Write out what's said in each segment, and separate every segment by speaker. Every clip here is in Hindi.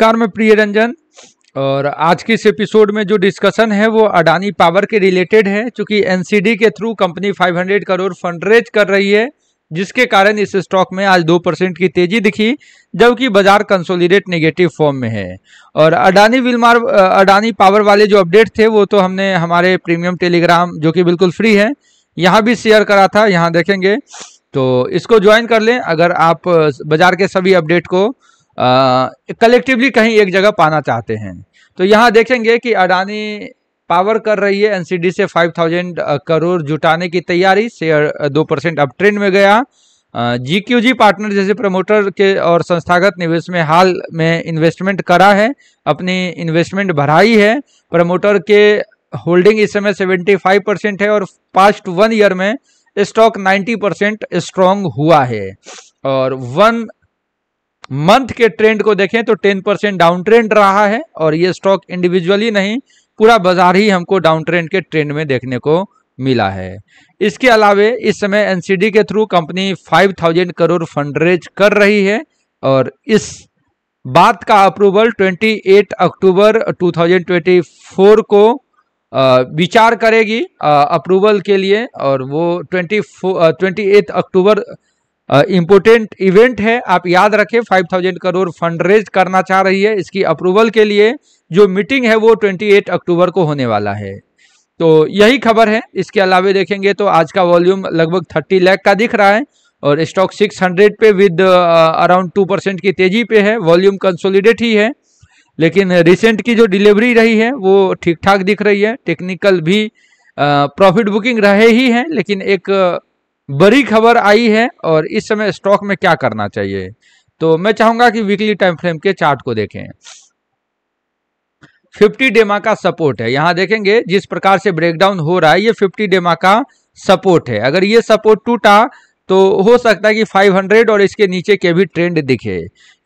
Speaker 1: नमस्कार मैं प्रिय रंजन और आज के इस एपिसोड में जो डिस्कशन है वो अडानी पावर के रिलेटेड है क्योंकि एनसीडी के through company 500 crore fund raise कर रही है जिसके कारण इस स्टॉक में आज दो परसेंट की तेजी दिखी जबकि बाजार कंसोलिडेट नेगेटिव फॉर्म में है और अडानी विलमार अडानी पावर वाले जो अपडेट थे वो तो हमने हमारे प्रीमियम टेलीग्राम जो कि बिल्कुल फ्री है यहाँ भी शेयर करा था यहाँ देखेंगे तो इसको ज्वाइन कर लें अगर आप बाजार के सभी अपडेट को कलेक्टिवली कहीं एक जगह पाना चाहते हैं तो यहाँ देखेंगे कि अडानी पावर कर रही है एनसीडी से 5000 करोड़ जुटाने की तैयारी शेयर दो परसेंट अब ट्रेंड में गया जी पार्टनर जैसे प्रमोटर के और संस्थागत निवेश में हाल में इन्वेस्टमेंट करा है अपनी इन्वेस्टमेंट बढ़ाई है प्रमोटर के होल्डिंग इस समय 75 परसेंट है और पास्ट वन ईयर में स्टॉक 90 परसेंट स्ट्रॉन्ग हुआ है और वन मंथ के ट्रेंड को देखें तो 10 परसेंट डाउन ट्रेंड रहा है और ये स्टॉक इंडिविजुअली नहीं पूरा बाजार ही हमको डाउन ट्रेंड के ट्रेंड में देखने को मिला है इसके अलावे इस समय एनसीडी के through company 5000 crore fund raise कर रही है और इस बात का अप्रूवल 28 अक्टूबर 2024 को विचार करेगी अप्रूवल के लिए और वो twenty twenty October important event है आप याद रखें 5000 करोड़ फंड रेज करना चाह रही है इसकी अप्रूवल के लिए जो मीटिंग है वो 28 अक्टूबर को होने वाला है तो यही खबर है इसके अलावा देखेंगे तो आज का वॉल्यूम लगभग 30 लाख का दिख रहा है और स्टॉक 600 पे विद अराउंड टू परसेंट की तेजी पे है वॉल्यूम कंसोलिडेट ही है लेकिन रिसेंट की जो डिलीवरी रही है वो ठीक ठाक दिख रही है टेक्निकल भी प्रॉफिट बुकिंग रहे ही है लेकिन एक बड़ी खबर आई है और इस समय स्टॉक में क्या करना चाहिए तो मैं चाहूंगा कि वीकली टाइम फ्रेम के चार्ट को देखें 50 डेमा का सपोर्ट है यहां देखेंगे जिस प्रकार से ब्रेकडाउन हो रहा है ये 50 डेमा का सपोर्ट है अगर ये सपोर्ट टूटा तो हो सकता है कि 500 और इसके नीचे के भी ट्रेंड दिखे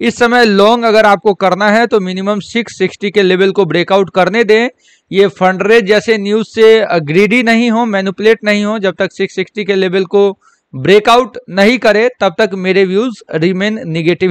Speaker 1: इस समय लॉन्ग अगर आपको करना है तो मिनिमम 660 के लेवल को ब्रेकआउट करने दें ये फंड रेज जैसे न्यूज से ग्रीडी नहीं हो मैनुपलेट नहीं हो जब तक 660 के लेवल को ब्रेकआउट नहीं करे तब तक मेरे व्यूज रिमेन निगेटिव